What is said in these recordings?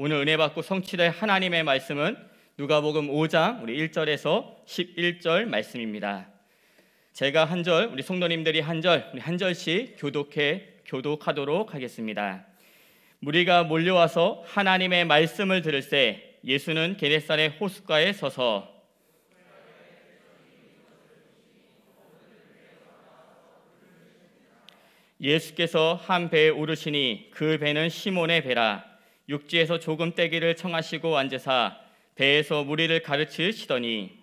오늘 은혜 받고 성취될 하나님의 말씀은 누가복음 5장 우리 1절에서 11절 말씀입니다. 제가 한 절, 우리 성도님들이 한 절, 우리 한 절씩 교독해 교독하도록 하겠습니다. 무리가 몰려와서 하나님의 말씀을 들을 때 예수는 게네사의 호숫가에 서서 예수께서 한 배에 오르시니 그 배는 시몬의 배라 육지에서 조금 떼기를 청하시고 앉으사 배에서 무리를 가르치시더니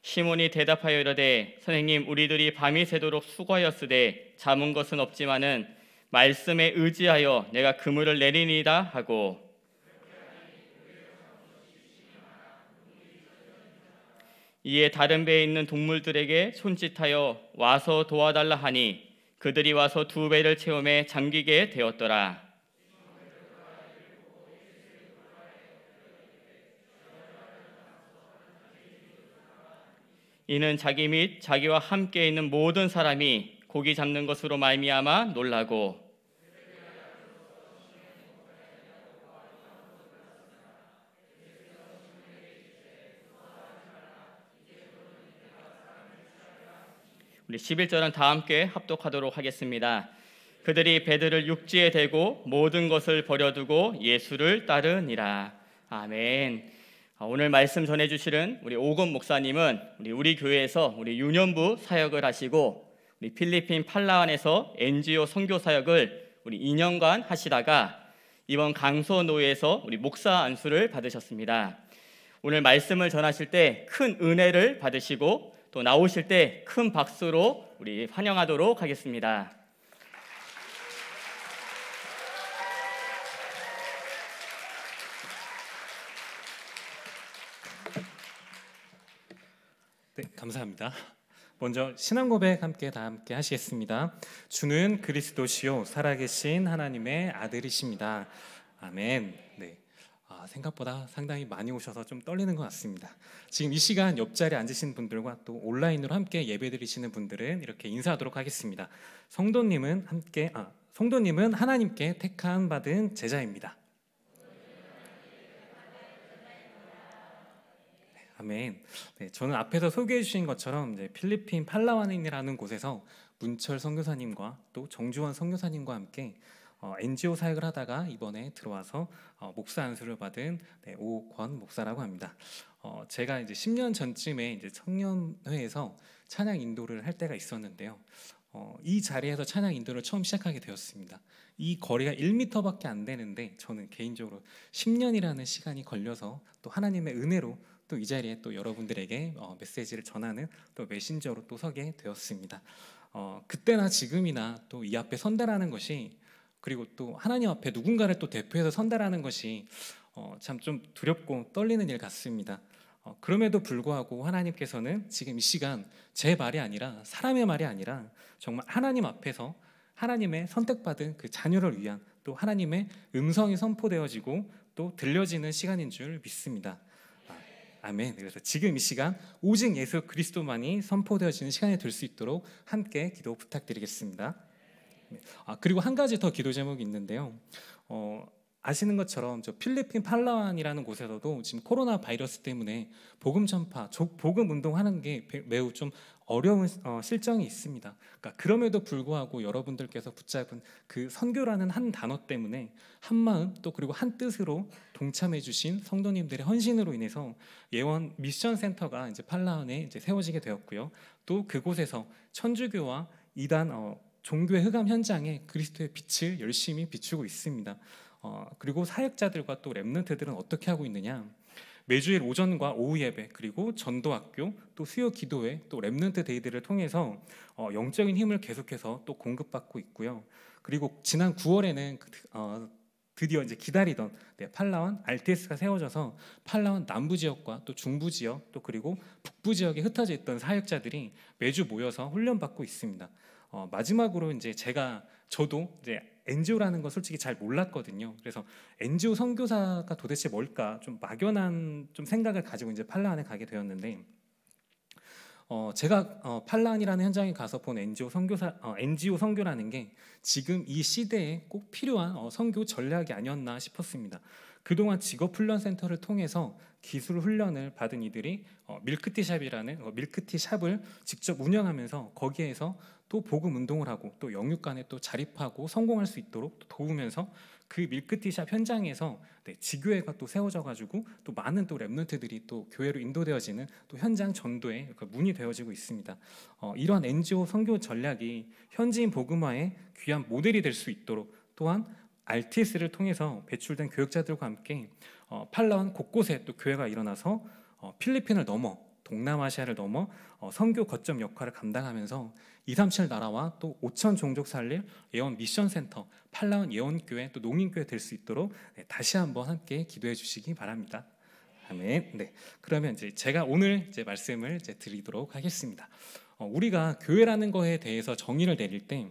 시몬이 대답하여 이르되 선생님 우리들이 밤이 새도록 수고하였으되 잠은 것은 없지만은 말씀에 의지하여 내가 그물을 내리니이다 하고 이에 다른 배에 있는 동물들에게 손짓하여 와서 도와달라 하니 그들이 와서 두 배를 채움해 잠기게 되었더라. 이는 자기 및 자기와 함께 있는 모든 사람이 고기 잡는 것으로 말미암아 놀라고 우리 11절은 다 함께 합독하도록 하겠습니다. 그들이 배들을 육지에 대고 모든 것을 버려두고 예수를 따르니라. 아멘. 아, 오늘 말씀 전해 주시는 우리 오건 목사님은 우리 우리 교회에서 우리 유년부 사역을 하시고 우리 필리핀 팔라완에서 NGO 선교 사역을 우리 2년간 하시다가 이번 강소노에서 우리 목사 안수를 받으셨습니다. 오늘 말씀을 전하실 때 큰 은혜를 받으시고 또 나오실 때 큰 박수로 우리 환영하도록 하겠습니다. 네, 감사합니다. 먼저 신앙 고백 함께 다 함께 하시겠습니다. 주는 그리스도시요 살아계신 하나님의 아들이십니다. 아멘. 네. 아, 생각보다 상당히 많이 오셔서 좀 떨리는 것 같습니다. 지금 이 시간 옆자리에 앉으신 분들과 또 온라인으로 함께 예배드리시는 분들은 이렇게 인사하도록 하겠습니다. 성도님은 함께 아, 성도님은 하나님께 택한 받은 제자입니다. 네, 아멘. 네, 저는 앞에서 소개해 주신 것처럼 필리핀 팔라완이라는 곳에서 문철 선교사님과 또 정주환 선교사님과 함께 어, NGO 사역을 하다가 이번에 들어와서 어, 목사 안수를 받은 네, 오권 목사라고 합니다. 어, 제가 이제 10년 전쯤에 이제 청년회에서 찬양 인도를 할 때가 있었는데요. 어, 이 자리에서 찬양 인도를 처음 시작하게 되었습니다. 이 거리가 1미터밖에안 되는데 저는 개인적으로 10년이라는 시간이 걸려서 또 하나님의 은혜로 또 이 자리에 또 여러분들에게 어, 메시지를 전하는 또 메신저로 또 서게 되었습니다. 어, 그때나 지금이나 또 이 앞에 선다라는 것이 그리고 또 하나님 앞에 누군가를 또 대표해서 선다라는 것이 어, 참좀 두렵고 떨리는 일 같습니다. 어, 그럼에도 불구하고 하나님께서는 지금 이 시간 제 말이 아니라 사람의 말이 아니라 정말 하나님 앞에서 하나님의 선택받은 그 자녀를 위한 또 하나님의 음성이 선포되어지고 또 들려지는 시간인 줄 믿습니다. 아, 아멘. 그래서 지금 이 시간 오직 예수 그리스도만이 선포되어지는 시간이 될 수 있도록 함께 기도 부탁드리겠습니다. 아 그리고 한 가지 더 기도 제목이 있는데요. 어, 아시는 것처럼 저 필리핀 팔라완이라는 곳에서도 지금 코로나 바이러스 때문에 복음 전파, 복음 운동하는 게 매우 좀 어려운 어, 실정이 있습니다. 그러니까 그럼에도 불구하고 여러분들께서 붙잡은 그 선교라는 한 단어 때문에 한 마음 또 그리고 한 뜻으로 동참해 주신 성도님들의 헌신으로 인해서 예원 미션 센터가 이제 팔라완에 이제 세워지게 되었고요. 또 그곳에서 천주교와 이단 어, 종교의 흑암 현장에 그리스도의 빛을 열심히 비추고 있습니다. 어, 그리고 사역자들과 또 랩런트들은 어떻게 하고 있느냐? 매주일 오전과 오후 예배 그리고 전도학교 또 수요 기도회 또 랩런트 데이들을 통해서 어, 영적인 힘을 계속해서 또 공급받고 있고요. 그리고 지난 9월에는 그, 어, 드디어 이제 기다리던 네, 팔라완 RTS가 세워져서 팔라완 남부 지역과 또 중부 지역 또 그리고 북부 지역에 흩어져 있던 사역자들이 매주 모여서 훈련받고 있습니다. 어, 마지막으로 이제 제가 저도 이제 NGO라는 건 솔직히 잘 몰랐거든요. 그래서 NGO 선교사가 도대체 뭘까 좀 막연한 좀 생각을 가지고 이제 팔라안에 가게 되었는데 어, 제가 어, 팔라안이라는 현장에 가서 본 NGO 선교사 어, NGO 선교라는 게 지금 이 시대에 꼭 필요한 어, 선교 전략이 아니었나 싶었습니다. 그동안 직업 훈련 센터를 통해서 기술 훈련을 받은 이들이 어, 밀크티샵이라는 어, 밀크티샵을 직접 운영하면서 거기에서 또보급 운동을 하고 또영육관에또 자립하고 성공할 수 있도록 도우면서 그 밀크티샵 현장에서 네, 지교회가 또 세워져 가지고 또 많은 또 랩런트들이 또 교회로 인도되어지는 또 현장 전도에 그 문이 되어지고 있습니다. 어, 이러한 NGO 선교 전략이 현지인 보음화의 귀한 모델이 될 수 있도록 또한 RTS를 통해서 배출된 교역자들과 함께 어, 팔라완 곳곳에 또 교회가 일어나서 어, 필리핀을 넘어 동남아시아를 넘어 어, 선교 거점 역할을 감당하면서 2, 3 7 나라와 또 5천 종족 살릴 예언 미션 센터 팔라완 예언교회 또 농인교회 될 수 있도록 네, 다시 한번 함께 기도해 주시기 바랍니다. 아멘. 네. 그러면 이제 제가 오늘 이제 말씀을 이제 드리도록 하겠습니다. 어, 우리가 교회라는 거에 대해서 정의를 내릴 때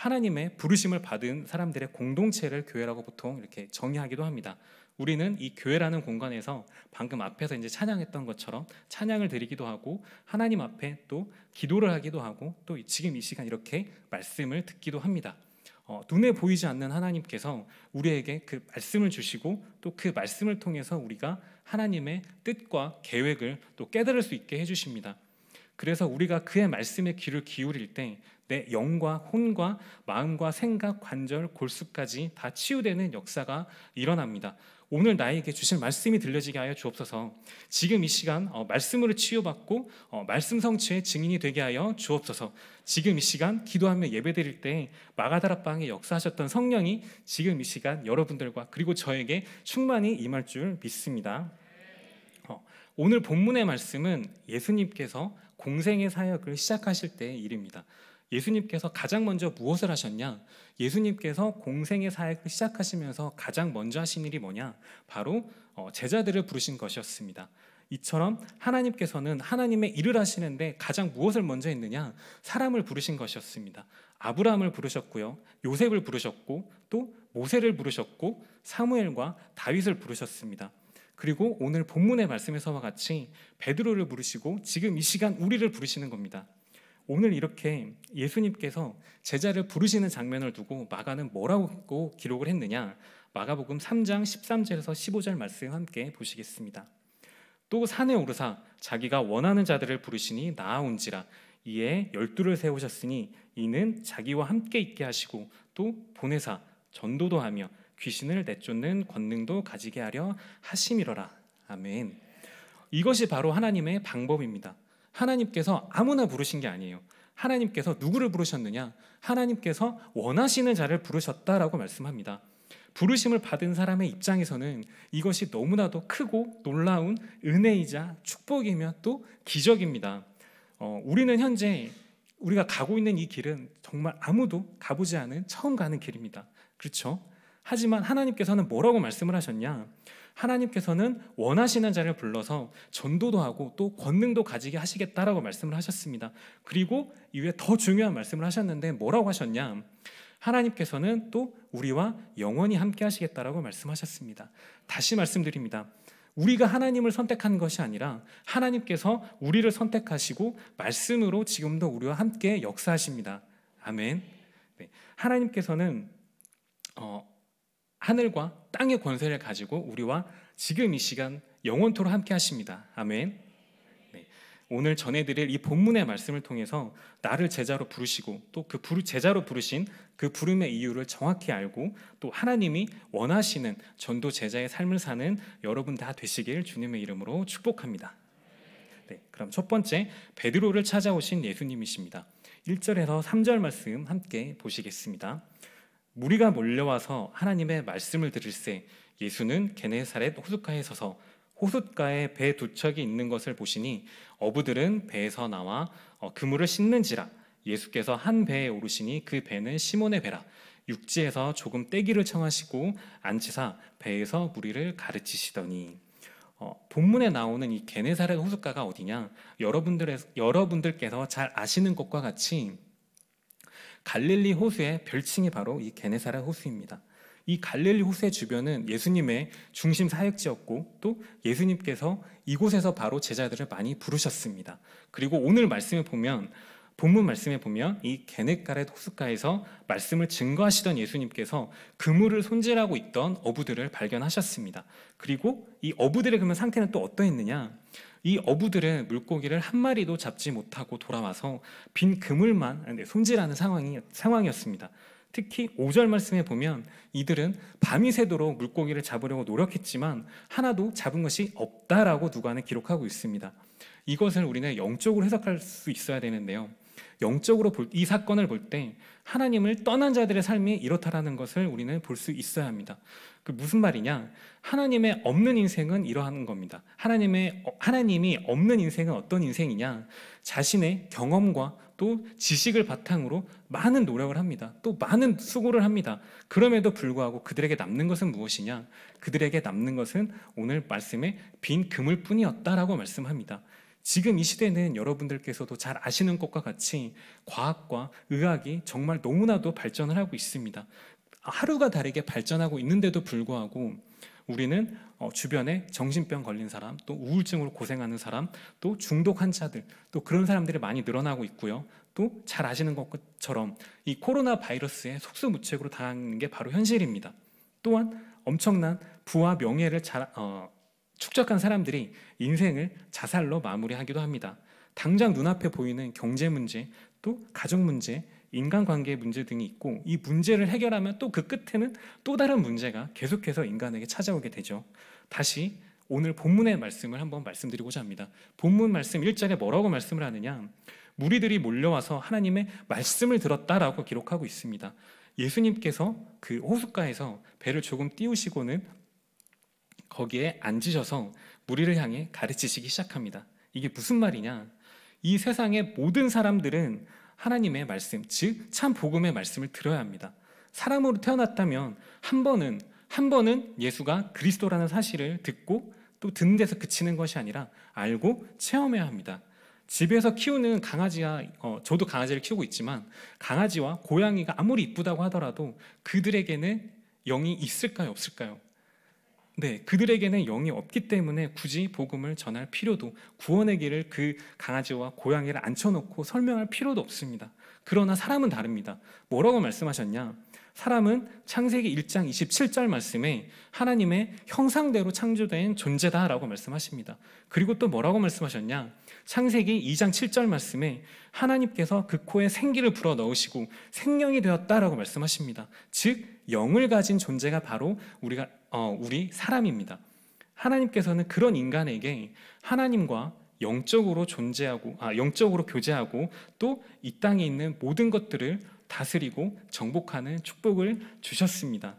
하나님의 부르심을 받은 사람들의 공동체를 교회라고 보통 이렇게 정의하기도 합니다. 우리는 이 교회라는 공간에서 방금 앞에서 이제 찬양했던 것처럼 찬양을 드리기도 하고 하나님 앞에 또 기도를 하기도 하고 또 지금 이 시간 이렇게 말씀을 듣기도 합니다. 어, 눈에 보이지 않는 하나님께서 우리에게 그 말씀을 주시고 또 그 말씀을 통해서 우리가 하나님의 뜻과 계획을 또 깨달을 수 있게 해주십니다. 그래서 우리가 그의 말씀에 귀를 기울일 때 내 영과 혼과 마음과 생각, 관절, 골수까지 다 치유되는 역사가 일어납니다. 오늘 나에게 주실 말씀이 들려지게 하여 주옵소서. 지금 이 시간 어, 말씀으로 치유받고 어, 말씀 성취의 증인이 되게 하여 주옵소서. 지금 이 시간 기도하며 예배드릴 때 마가다라 방에 역사하셨던 성령이 지금 이 시간 여러분들과 그리고 저에게 충만히 임할 줄 믿습니다. 어, 오늘 본문의 말씀은 예수님께서 공생의 사역을 시작하실 때의 일입니다. 예수님께서 가장 먼저 무엇을 하셨냐? 예수님께서 공생의 사역을 시작하시면서 가장 먼저 하신 일이 뭐냐? 바로 어, 제자들을 부르신 것이었습니다. 이처럼 하나님께서는 하나님의 일을 하시는데 가장 무엇을 먼저 했느냐? 사람을 부르신 것이었습니다. 아브라함을 부르셨고요. 요셉을 부르셨고 또 모세를 부르셨고 사무엘과 다윗을 부르셨습니다. 그리고 오늘 본문의 말씀에서와 같이 베드로를 부르시고 지금 이 시간 우리를 부르시는 겁니다. 오늘 이렇게 예수님께서 제자를 부르시는 장면을 두고 마가는 뭐라고 기록을 했느냐? 마가복음 3장 13절에서 15절 말씀 함께 보시겠습니다. 또 산에 오르사 자기가 원하는 자들을 부르시니 나아온지라 이에 열두를 세우셨으니 이는 자기와 함께 있게 하시고 또 보내사 전도도 하며 귀신을 내쫓는 권능도 가지게 하려 하심이로라 아멘. 이것이 바로 하나님의 방법입니다. 하나님께서 아무나 부르신 게 아니에요. 하나님께서 누구를 부르셨느냐? 하나님께서 원하시는 자를 부르셨다라고 말씀합니다. 부르심을 받은 사람의 입장에서는 이것이 너무나도 크고 놀라운 은혜이자 축복이며 또 기적입니다. 어, 우리는 현재 우리가 가고 있는 이 길은 정말 아무도 가보지 않은 처음 가는 길입니다. 그렇죠? 하지만 하나님께서는 뭐라고 말씀을 하셨냐? 하나님께서는 원하시는 자를 불러서 전도도 하고 또 권능도 가지게 하시겠다라고 말씀을 하셨습니다. 그리고 이후에 더 중요한 말씀을 하셨는데 뭐라고 하셨냐? 하나님께서는 또 우리와 영원히 함께 하시겠다라고 말씀하셨습니다. 다시 말씀드립니다. 우리가 하나님을 선택한 것이 아니라 하나님께서 우리를 선택하시고 말씀으로 지금도 우리와 함께 역사하십니다. 아멘. 네. 하나님께서는 어, 하늘과 땅의 권세를 가지고 우리와 지금 이 시간 영원토록 함께 하십니다. 아멘. 네. 오늘 전해드릴 이 본문의 말씀을 통해서 나를 제자로 부르시고 또그 제자로 부르신 그 부름의 이유를 정확히 알고 또 하나님이 원하시는 전도 제자의 삶을 사는 여러분 다 되시길 주님의 이름으로 축복합니다. 네, 그럼 첫 번째 베드로를 찾아오신 예수님이십니다. 1절에서 3절 말씀 함께 보시겠습니다. 무리가 몰려와서 하나님의 말씀을 들을세 예수는 게네사렛 호숫가에 서서 호숫가에 배 두 척이 있는 것을 보시니 어부들은 배에서 나와 어, 그물을 씻는지라 예수께서 한 배에 오르시니 그 배는 시몬의 배라 육지에서 조금 떼기를 청하시고 안치사 배에서 무리를 가르치시더니 어, 본문에 나오는 이 게네사렛 호숫가가 어디냐 여러분들 여러분들께서 잘 아시는 것과 같이 갈릴리 호수의 별칭이 바로 이 게네사라 호수입니다. 이 갈릴리 호수의 주변은 예수님의 중심 사역지였고 또 예수님께서 이곳에서 바로 제자들을 많이 부르셨습니다. 그리고 오늘 말씀에 보면 본문 말씀에 보면 이 게넷가렛 호숫가에서 말씀을 증거하시던 예수님께서 그물을 손질하고 있던 어부들을 발견하셨습니다. 그리고 이 어부들의 그러면 상태는 또 어떠했느냐? 이 어부들은 물고기를 한 마리도 잡지 못하고 돌아와서 빈 그물만 네, 손질하는 상황이, 상황이었습니다. 특히 5절 말씀에 보면 이들은 밤이 새도록 물고기를 잡으려고 노력했지만 하나도 잡은 것이 없다라고 누가는 기록하고 있습니다. 이것을 우리는 영적으로 해석할 수 있어야 되는데요. 영적으로 볼, 이 사건을 볼때 하나님을 떠난 자들의 삶이 이렇다라는 것을 우리는 볼 수 있어야 합니다. 그 무슨 말이냐? 하나님의 없는 인생은 이러한 겁니다. 하나님의 하나님이 없는 인생은 어떤 인생이냐? 자신의 경험과 또 지식을 바탕으로 많은 노력을 합니다. 또 많은 수고를 합니다. 그럼에도 불구하고 그들에게 남는 것은 무엇이냐? 그들에게 남는 것은 오늘 말씀에 빈 그물뿐이었다라고 말씀합니다. 지금 이 시대는 여러분들께서도 잘 아시는 것과 같이 과학과 의학이 정말 너무나도 발전을 하고 있습니다. 하루가 다르게 발전하고 있는데도 불구하고 우리는 어, 주변에 정신병 걸린 사람, 또 우울증으로 고생하는 사람, 또 중독 환자들, 또 그런 사람들이 많이 늘어나고 있고요. 또 잘 아시는 것처럼 이 코로나 바이러스에 속수무책으로 당하는 게 바로 현실입니다. 또한 엄청난 부와 명예를 잘, 어, 축적한 사람들이 인생을 자살로 마무리하기도 합니다. 당장 눈앞에 보이는 경제 문제, 또 가족 문제, 인간관계 문제 등이 있고 이 문제를 해결하면 또 그 끝에는 또 다른 문제가 계속해서 인간에게 찾아오게 되죠. 다시 오늘 본문의 말씀을 한번 말씀드리고자 합니다. 본문 말씀 1절에 뭐라고 말씀을 하느냐? 무리들이 몰려와서 하나님의 말씀을 들었다라고 기록하고 있습니다. 예수님께서 그 호숫가에서 배를 조금 띄우시고는 거기에 앉으셔서 무리를 향해 가르치시기 시작합니다. 이게 무슨 말이냐? 이 세상의 모든 사람들은 하나님의 말씀, 즉, 참 복음의 말씀을 들어야 합니다. 사람으로 태어났다면 한 번은, 한 번은 예수가 그리스도라는 사실을 듣고 또 듣는 데서 그치는 것이 아니라 알고 체험해야 합니다. 집에서 키우는 강아지와 어, 저도 강아지를 키우고 있지만 강아지와 고양이가 아무리 이쁘다고 하더라도 그들에게는 영이 있을까요, 없을까요? 네, 그들에게는 영이 없기 때문에 굳이 복음을 전할 필요도 구원의 길을 그 강아지와 고양이를 앉혀놓고 설명할 필요도 없습니다. 그러나 사람은 다릅니다. 뭐라고 말씀하셨냐? 사람은 창세기 1장 27절 말씀에 하나님의 형상대로 창조된 존재다라고 말씀하십니다. 그리고 또 뭐라고 말씀하셨냐? 창세기 2장 7절 말씀에 하나님께서 그 코에 생기를 불어 넣으시고 생명이 되었다라고 말씀하십니다. 즉 영을 가진 존재가 바로 우리가 어, 우리 사람입니다. 하나님께서는 그런 인간에게 하나님과 영적으로 존재하고 아, 영적으로 교제하고 또 이 땅에 있는 모든 것들을 다스리고 정복하는 축복을 주셨습니다.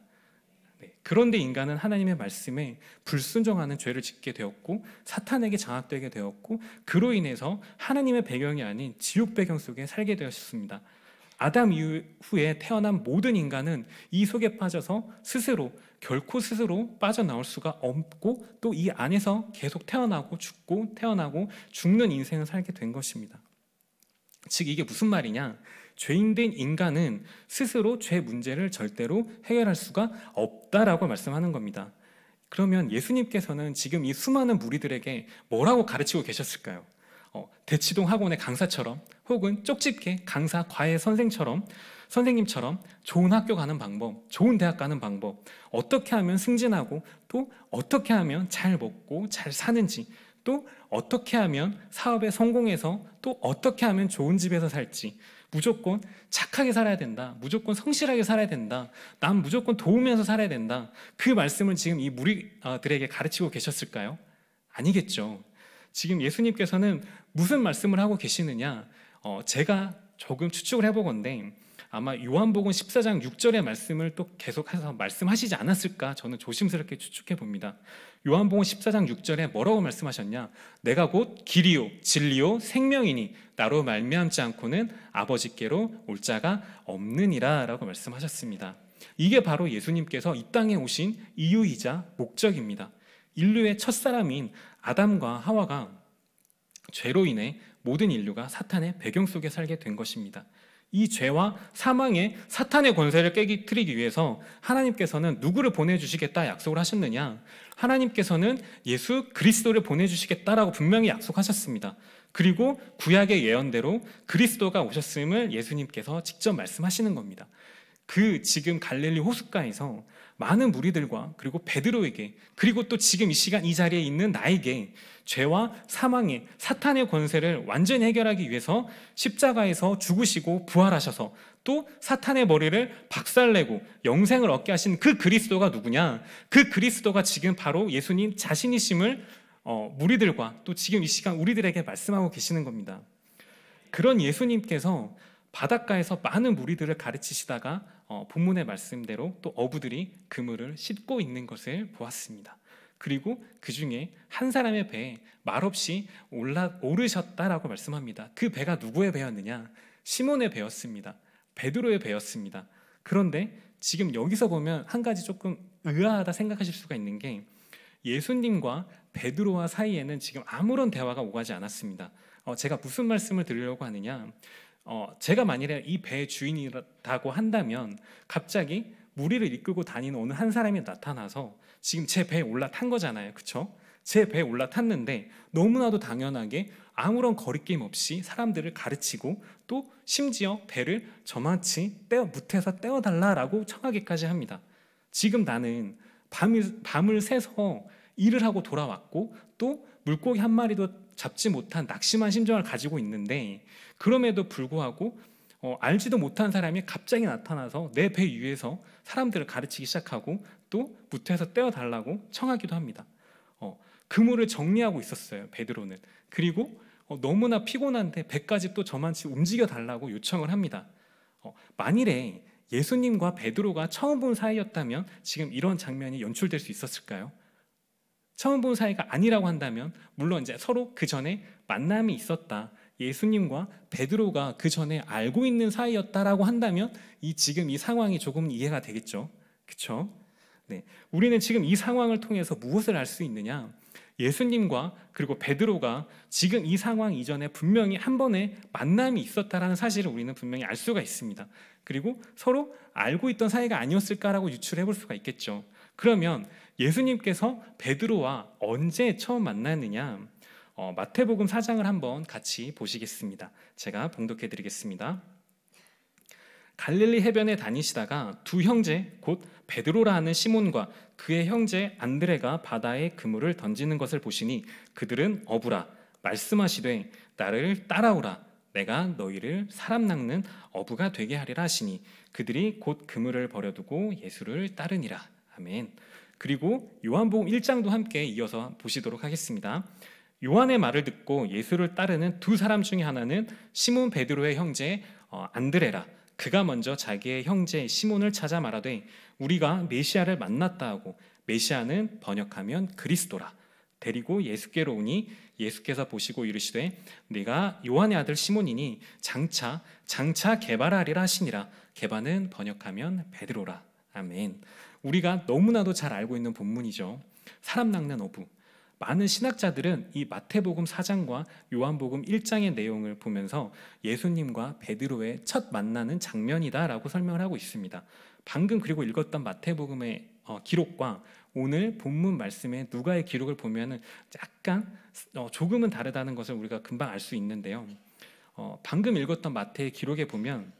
네. 그런데 인간은 하나님의 말씀에 불순종하는 죄를 짓게 되었고 사탄에게 장악되게 되었고 그로 인해서 하나님의 배경이 아닌 지옥 배경 속에 살게 되었습니다. 아담 이후에 태어난 모든 인간은 이 속에 빠져서 스스로 결코 스스로 빠져나올 수가 없고 또 이 안에서 계속 태어나고 죽고 태어나고 죽는 인생을 살게 된 것입니다. 즉 이게 무슨 말이냐? 죄인된 인간은 스스로 죄 문제를 절대로 해결할 수가 없다라고 말씀하는 겁니다. 그러면 예수님께서는 지금 이 수많은 무리들에게 뭐라고 가르치고 계셨을까요? 대치동 학원의 강사처럼 혹은 쪽집게 강사 과외 선생처럼 선생님처럼 좋은 학교 가는 방법, 좋은 대학 가는 방법, 어떻게 하면 승진하고 또 어떻게 하면 잘 먹고 잘 사는지 또 어떻게 하면 사업에 성공해서 또 어떻게 하면 좋은 집에서 살지 무조건 착하게 살아야 된다 무조건 성실하게 살아야 된다 난 무조건 도우면서 살아야 된다 그 말씀을 지금 이 무리들에게 가르치고 계셨을까요? 아니겠죠 지금 예수님께서는 무슨 말씀을 하고 계시느냐? 어, 제가 조금 추측을 해보건데 아마 요한복음 14장 6절의 말씀을 또 계속해서 말씀하시지 않았을까 저는 조심스럽게 추측해 봅니다. 요한복음 14장 6절에 뭐라고 말씀하셨냐? 내가 곧 길이요 진리요 생명이니 나로 말미암지 않고는 아버지께로 올 자가 없느니라라고 말씀하셨습니다. 이게 바로 예수님께서 이 땅에 오신 이유이자 목적입니다. 인류의 첫 사람인 아담과 하와가 죄로 인해 모든 인류가 사탄의 배경 속에 살게 된 것입니다. 이 죄와 사망의 사탄의 권세를 깨뜨리기 위해서 하나님께서는 누구를 보내주시겠다 약속을 하셨느냐? 하나님께서는 예수 그리스도를 보내주시겠다라고 분명히 약속하셨습니다. 그리고 구약의 예언대로 그리스도가 오셨음을 예수님께서 직접 말씀하시는 겁니다. 그 지금 갈릴리 호숫가에서 많은 무리들과 그리고 베드로에게 그리고 또 지금 이 시간 이 자리에 있는 나에게 죄와 사망의 사탄의 권세를 완전히 해결하기 위해서 십자가에서 죽으시고 부활하셔서 또 사탄의 머리를 박살내고 영생을 얻게 하신 그 그리스도가 누구냐? 그 그리스도가 지금 바로 예수님 자신이심을 어, 무리들과 또 지금 이 시간 우리들에게 말씀하고 계시는 겁니다. 그런 예수님께서 바닷가에서 많은 무리들을 가르치시다가 어, 본문의 말씀대로 또 어부들이 그물을 씻고 있는 것을 보았습니다. 그리고 그 중에 한 사람의 배에 말없이 올라 오르셨다라고 말씀합니다. 그 배가 누구의 배였느냐? 시몬의 배였습니다. 베드로의 배였습니다. 그런데 지금 여기서 보면 한 가지 조금 의아하다 생각하실 수가 있는 게 예수님과 베드로와 사이에는 지금 아무런 대화가 오가지 않았습니다. 어, 제가 무슨 말씀을 드리려고 하느냐? 어, 제가 만일에 이 배의 주인이라고 한다면 갑자기 무리를 이끌고 다니는 어느 한 사람이 나타나서 지금 제 배에 올라탄 거잖아요. 그쵸제 배에 올라탔는데 너무나도 당연하게 아무런 거리낌 없이 사람들을 가르치고 또 심지어 배를 저만치 떼어 무태서 떼어달라라고 청하기까지 합니다. 지금 나는 밤을, 밤을 새서 일을 하고 돌아왔고 또 물고기 한 마리도 잡지 못한 낙심한 심정을 가지고 있는데 그럼에도 불구하고 어, 알지도 못한 사람이 갑자기 나타나서 내 배 위에서 사람들을 가르치기 시작하고 또 무태에서 떼어달라고 청하기도 합니다. 어, 그물을 정리하고 있었어요. 베드로는. 그리고 어, 너무나 피곤한데 배까지 또 저만치 움직여 달라고 요청을 합니다. 어, 만일에 예수님과 베드로가 처음 본 사이였다면 지금 이런 장면이 연출될 수 있었을까요? 처음 본 사이가 아니라고 한다면 물론 이제 서로 그 전에 만남이 있었다. 예수님과 베드로가 그 전에 알고 있는 사이였다라고 한다면 이 지금 이 상황이 조금 이해가 되겠죠. 그렇죠? 네. 우리는 지금 이 상황을 통해서 무엇을 알 수 있느냐? 예수님과 그리고 베드로가 지금 이 상황 이전에 분명히 한 번의 만남이 있었다라는 사실을 우리는 분명히 알 수가 있습니다. 그리고 서로 알고 있던 사이가 아니었을까라고 유추해 볼 수가 있겠죠. 그러면 예수님께서 베드로와 언제 처음 만났느냐? 어, 마태복음 4장을 한번 같이 보시겠습니다. 제가 봉독해 드리겠습니다. 갈릴리 해변에 다니시다가 두 형제 곧 베드로라 하는 시몬과 그의 형제 안드레가 바다에 그물을 던지는 것을 보시니 그들은 어부라 말씀하시되 나를 따라오라 내가 너희를 사람 낚는 어부가 되게 하리라 하시니 그들이 곧 그물을 버려두고 예수를 따르니라 아멘. 그리고 요한복음 1장도 함께 이어서 보시도록 하겠습니다. 요한의 말을 듣고 예수를 따르는 두 사람 중에 하나는 시몬 베드로의 형제 어, 안드레라. 그가 먼저 자기의 형제 시몬을 찾아 말하되 우리가 메시아를 만났다 하고 메시아는 번역하면 그리스도라. 데리고 예수께로 오니 예수께서 보시고 이르시되 네가 요한의 아들 시몬이니 장차 장차 개발하리라 하시니라. 개발은 번역하면 베드로라. 아멘. 우리가 너무나도 잘 알고 있는 본문이죠. 사람 낚는 어부. 많은 신학자들은 이 마태복음 4장과 요한복음 1장의 내용을 보면서 예수님과 베드로의 첫 만나는 장면이다라고 설명을 하고 있습니다. 방금 그리고 읽었던 마태복음의 어, 기록과 오늘 본문 말씀의 누가의 기록을 보면은 약간 어, 조금은 다르다는 것을 우리가 금방 알 수 있는데요. 어, 방금 읽었던 마태의 기록에 보면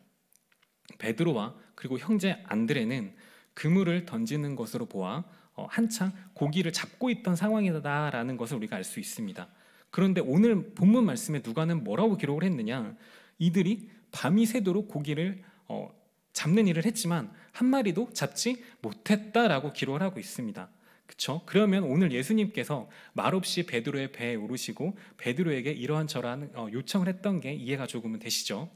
베드로와 그리고 형제 안드레는 그물을 던지는 것으로 보아 어, 한창 고기를 잡고 있던 상황이다라는 것을 우리가 알 수 있습니다. 그런데 오늘 본문 말씀에 누가는 뭐라고 기록을 했느냐? 이들이 밤이 새도록 고기를 어, 잡는 일을 했지만 한 마리도 잡지 못했다라고 기록을 하고 있습니다. 그렇죠? 그러면 오늘 예수님께서 말없이 베드로의 배에 오르시고 베드로에게 이러한 저러한 어, 요청을 했던 게 이해가 조금은 되시죠?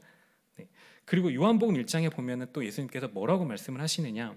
네. 그리고 요한복음 1장에 보면또 예수님께서 뭐라고 말씀을 하시느냐?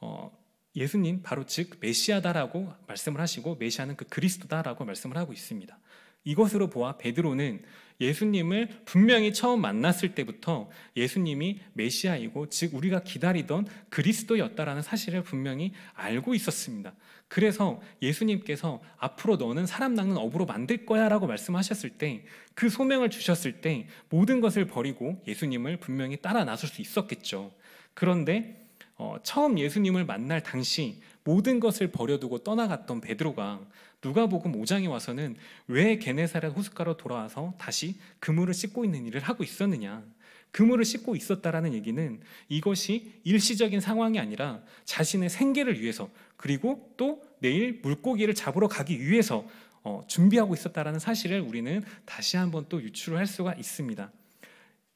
어, 예수님 바로 즉 메시아다라고 말씀을 하시고 메시아는 그 그리스도다라고 말씀을 하고 있습니다. 이것으로 보아 베드로는 예수님을 분명히 처음 만났을 때부터 예수님이 메시아이고 즉 우리가 기다리던 그리스도였다라는 사실을 분명히 알고 있었습니다. 그래서 예수님께서 앞으로 너는 사람 낚는 어부로 만들 거야라고 말씀하셨을 때 그 소명을 주셨을 때 모든 것을 버리고 예수님을 분명히 따라 나설 수 있었겠죠. 그런데 어, 처음 예수님을 만날 당시 모든 것을 버려두고 떠나갔던 베드로가 누가복음 5장에 와서는 왜 게네사렛 호숫가로 돌아와서 다시 그물을 씻고 있는 일을 하고 있었느냐 그물을 씻고 있었다라는 얘기는 이것이 일시적인 상황이 아니라 자신의 생계를 위해서 그리고 또 내일 물고기를 잡으러 가기 위해서 어, 준비하고 있었다라는 사실을 우리는 다시 한번 또 유추를 할 수가 있습니다.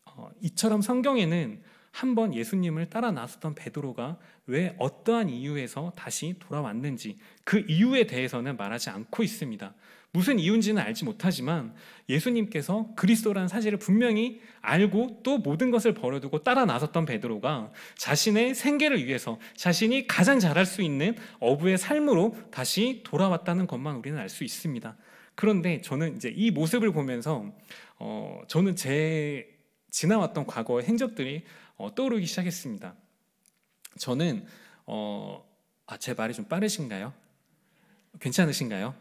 어, 이처럼 성경에는 한번 예수님을 따라 나섰던 베드로가 왜 어떠한 이유에서 다시 돌아왔는지 그 이유에 대해서는 말하지 않고 있습니다. 무슨 이유인지는 알지 못하지만 예수님께서 그리스도라는 사실을 분명히 알고 또 모든 것을 버려두고 따라 나섰던 베드로가 자신의 생계를 위해서 자신이 가장 잘할 수 있는 어부의 삶으로 다시 돌아왔다는 것만 우리는 알 수 있습니다. 그런데 저는 이제 이 모습을 보면서 어, 저는 제 지나왔던 과거의 행적들이 어, 떠오르기 시작했습니다. 저는 어, 아, 제 말이 좀 빠르신가요? 괜찮으신가요?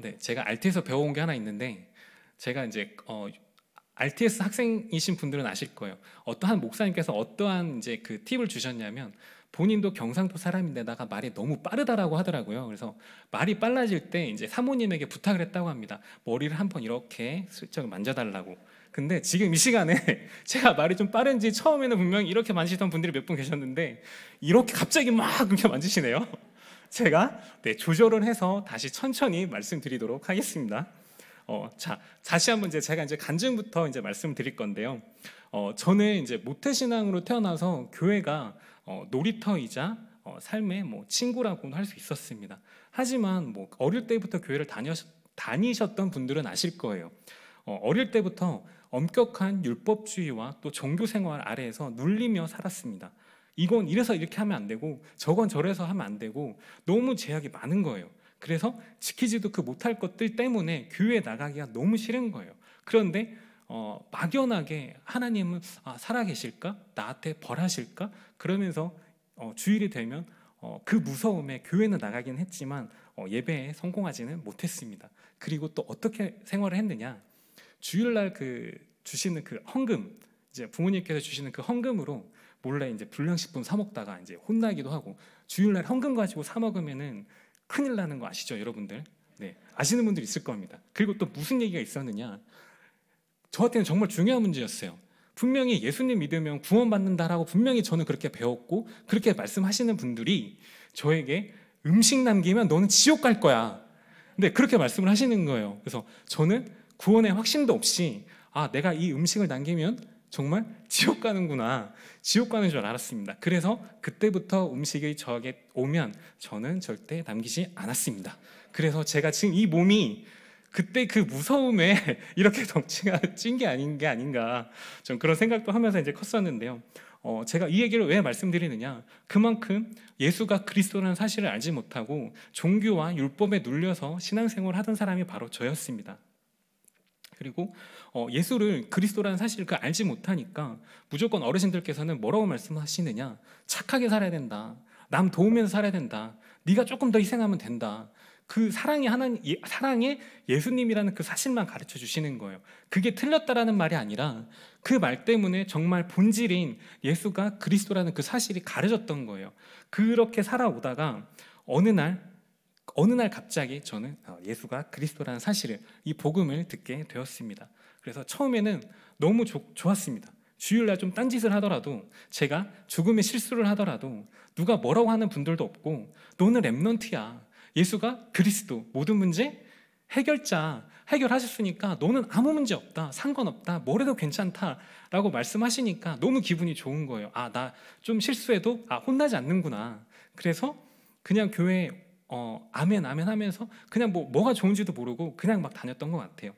네, 제가 RT에서 배워온 게 하나 있는데 제가 이제 어, RTS 학생이신 분들은 아실 거예요. 어떠한 목사님께서 어떠한 이제 그 팁을 주셨냐면 본인도 경상도 사람인데다가 말이 너무 빠르다라고 하더라고요. 그래서 말이 빨라질 때 이제 사모님에게 부탁을 했다고 합니다. 머리를 한번 이렇게 슬쩍 만져달라고. 근데 지금 이 시간에 제가 말이 좀 빠른지 처음에는 분명히 이렇게 만지시던 분들이 몇 분 계셨는데 이렇게 갑자기 막 그렇게 만지시네요. 제가 네, 조절을 해서 다시 천천히 말씀드리도록 하겠습니다. 어, 자, 다시 한번 이제 제가 이제 간증부터 이제 말씀드릴 건데요. 어, 저는 이제 모태신앙으로 태어나서 교회가 어, 놀이터이자 어, 삶의 뭐 친구라고는 할 수 있었습니다. 하지만 뭐 어릴 때부터 교회를 다녀, 다니셨던 분들은 아실 거예요. 어, 어릴 때부터 엄격한 율법주의와 또 종교 생활 아래에서 눌리며 살았습니다. 이건 이래서 이렇게 하면 안 되고 저건 저래서 하면 안 되고 너무 제약이 많은 거예요. 그래서 지키지도 그 못할 것들 때문에 교회에 나가기가 너무 싫은 거예요. 그런데 어, 막연하게 하나님은 아, 살아계실까? 나한테 벌하실까? 그러면서 어, 주일이 되면 어, 그 무서움에 교회는 나가긴 했지만 어, 예배에 성공하지는 못했습니다. 그리고 또 어떻게 생활을 했느냐? 주일날 그 주시는 그 헌금 이제 부모님께서 주시는 그 헌금으로 몰래 이제 불량식품 사 먹다가 이제 혼나기도 하고 주일날 헌금 가지고 사 먹으면은 큰일 나는 거 아시죠, 여러분들? 네, 아시는 분들 있을 겁니다. 그리고 또 무슨 얘기가 있었느냐? 저한테는 정말 중요한 문제였어요. 분명히 예수님 믿으면 구원받는다라고 분명히 저는 그렇게 배웠고 그렇게 말씀하시는 분들이 저에게 음식 남기면 너는 지옥 갈 거야. 근데 그렇게 말씀을 하시는 거예요. 그래서 저는 구원의 확신도 없이 아, 내가 이 음식을 남기면 정말 지옥 가는구나. 지옥 가는 줄 알았습니다. 그래서 그때부터 음식이 저에게 오면 저는 절대 남기지 않았습니다. 그래서 제가 지금 이 몸이 그때 그 무서움에 이렇게 덩치가 찐 게 아닌 게 아닌가 좀 그런 생각도 하면서 이제 컸었는데요. 어, 제가 이 얘기를 왜 말씀드리느냐? 그만큼 예수가 그리스도라는 사실을 알지 못하고 종교와 율법에 눌려서 신앙생활을 하던 사람이 바로 저였습니다. 그리고 어, 예수를 그리스도라는 사실을 그 알지 못하니까 무조건 어르신들께서는 뭐라고 말씀하시느냐 착하게 살아야 된다 남 도우면서 살아야 된다 네가 조금 더 희생하면 된다 그 사랑이 하나님 예, 사랑의 예수님이라는 그 사실만 가르쳐 주시는 거예요. 그게 틀렸다라는 말이 아니라 그 말 때문에 정말 본질인 예수가 그리스도라는 그 사실이 가려졌던 거예요. 그렇게 살아오다가 어느 날 어느 날 갑자기 저는 어, 예수가 그리스도라는 사실을 이 복음을 듣게 되었습니다. 그래서 처음에는 너무 조, 좋았습니다. 주일날 좀 딴짓을 하더라도 제가 죽음의 실수를 하더라도 누가 뭐라고 하는 분들도 없고 너는 랩넌트야 예수가 그리스도 모든 문제 해결자 해결하셨으니까 너는 아무 문제 없다 상관없다 뭐래도 괜찮다라고 말씀하시니까 너무 기분이 좋은 거예요 아 나 좀 실수해도 아 혼나지 않는구나 그래서 그냥 교회에 어, 아멘 아멘 하면서 그냥 뭐 뭐가 좋은지도 모르고 그냥 막 다녔던 것 같아요.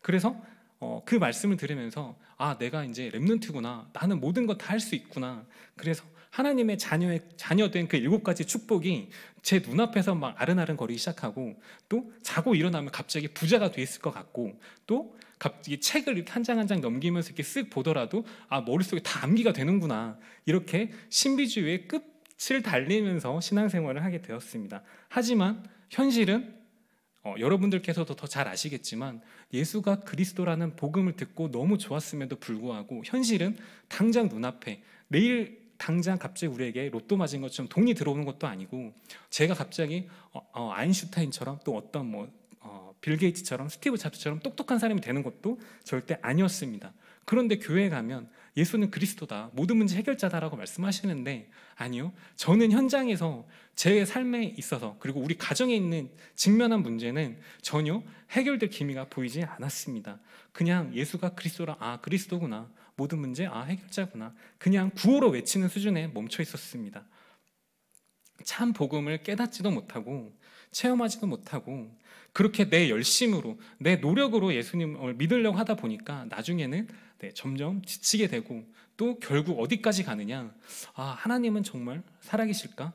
그래서 어, 그 말씀을 들으면서 아 내가 이제 렘넌트구나 나는 모든 것 다 할 수 있구나 그래서 하나님의 자녀의 자녀된 그 일곱 가지 축복이 제 눈앞에서 막 아른아른 거리기 시작하고 또 자고 일어나면 갑자기 부자가 돼 있을 것 같고 또 갑자기 책을 한 장 한 장 넘기면서 이렇게 쓱 보더라도 아 머릿속에 다 암기가 되는구나 이렇게 신비주의의 끝실 달리면서 신앙생활을 하게 되었습니다. 하지만 현실은 어, 여러분들께서도 더 잘 아시겠지만 예수가 그리스도라는 복음을 듣고 너무 좋았음에도 불구하고 현실은 당장 눈앞에 내일 당장 갑자기 우리에게 로또 맞은 것처럼 돈이 들어오는 것도 아니고 제가 갑자기 어, 어, 아인슈타인처럼 또 어떤 뭐빌 어, 게이츠처럼 스티브 잡스처럼 똑똑한 사람이 되는 것도 절대 아니었습니다. 그런데 교회에 가면 예수는 그리스도다. 모든 문제 해결자다라고 말씀하시는데 아니요. 저는 현장에서 제 삶에 있어서 그리고 우리 가정에 있는 직면한 문제는 전혀 해결될 기미가 보이지 않았습니다. 그냥 예수가 그리스도라. 아, 그리스도구나. 모든 문제 아, 해결자구나. 그냥 구호로 외치는 수준에 멈춰 있었습니다. 참 복음을 깨닫지도 못하고 체험하지도 못하고 그렇게 내 열심으로 내 노력으로 예수님을 믿으려고 하다 보니까 나중에는 네, 점점 지치게 되고 또 결국 어디까지 가느냐? 아, 하나님은 정말 살아계실까?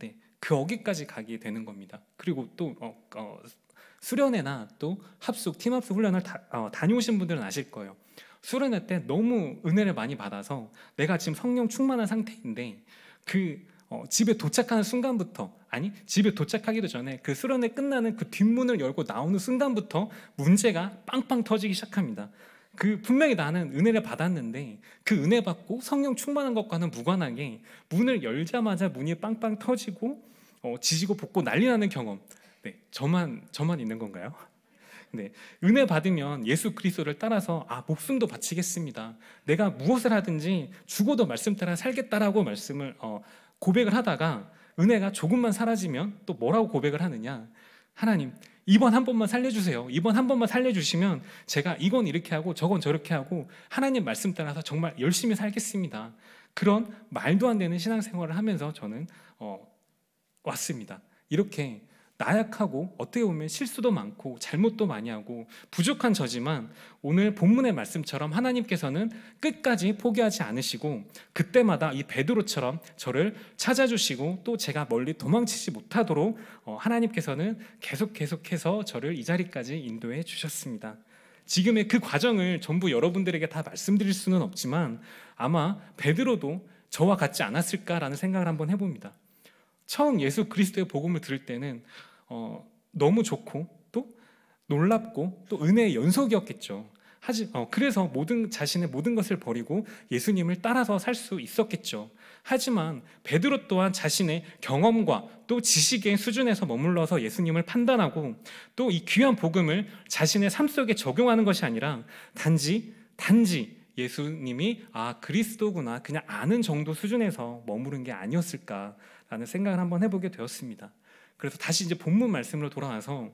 네, 그어디까지 가게 되는 겁니다. 그리고 또 어, 어, 수련회나 또 합숙, 팀 합숙 훈련을 다, 어, 다녀오신 분들은 아실 거예요. 수련회 때 너무 은혜를 많이 받아서 내가 지금 성령 충만한 상태인데 그 어, 집에 도착하는 순간부터 아니 집에 도착하기도 전에 그 수련회 끝나는 그 뒷문을 열고 나오는 순간부터 문제가 빵빵 터지기 시작합니다. 그 분명히 나는 은혜를 받았는데 그 은혜 받고 성령 충만한 것과는 무관하게 문을 열자마자 문이 빵빵 터지고 어, 지지고 볶고 난리 나는 경험. 네, 저만 저만 있는 건가요? 네, 은혜 받으면 예수 그리스도를 따라서 아 목숨도 바치겠습니다. 내가 무엇을 하든지 죽어도 말씀 따라 살겠다라고 말씀을 어, 고백을 하다가 은혜가 조금만 사라지면 또 뭐라고 고백을 하느냐? 하나님, 이번 한 번만 살려주세요. 이번 한 번만 살려주시면 제가 이건 이렇게 하고 저건 저렇게 하고 하나님 말씀 따라서 정말 열심히 살겠습니다. 그런 말도 안 되는 신앙생활을 하면서 저는 어, 왔습니다. 이렇게 나약하고 어떻게 보면 실수도 많고 잘못도 많이 하고 부족한 저지만 오늘 본문의 말씀처럼 하나님께서는 끝까지 포기하지 않으시고 그때마다 이 베드로처럼 저를 찾아주시고 또 제가 멀리 도망치지 못하도록 어, 하나님께서는 계속 계속해서 저를 이 자리까지 인도해 주셨습니다. 지금의 그 과정을 전부 여러분들에게 다 말씀드릴 수는 없지만 아마 베드로도 저와 같지 않았을까라는 생각을 한번 해봅니다. 처음 예수 그리스도의 복음을 들을 때는 어, 너무 좋고 또 놀랍고 또 은혜의 연속이었겠죠. 하지, 어, 그래서 모든 자신의 모든 것을 버리고 예수님을 따라서 살 수 있었겠죠. 하지만 베드로 또한 자신의 경험과 또 지식의 수준에서 머물러서 예수님을 판단하고 또 이 귀한 복음을 자신의 삶 속에 적용하는 것이 아니라 단지 단지 예수님이 아 그리스도구나 그냥 아는 정도 수준에서 머무른 게 아니었을까 라는 생각을 한번 해보게 되었습니다. 그래서 다시 이제 본문 말씀으로 돌아와서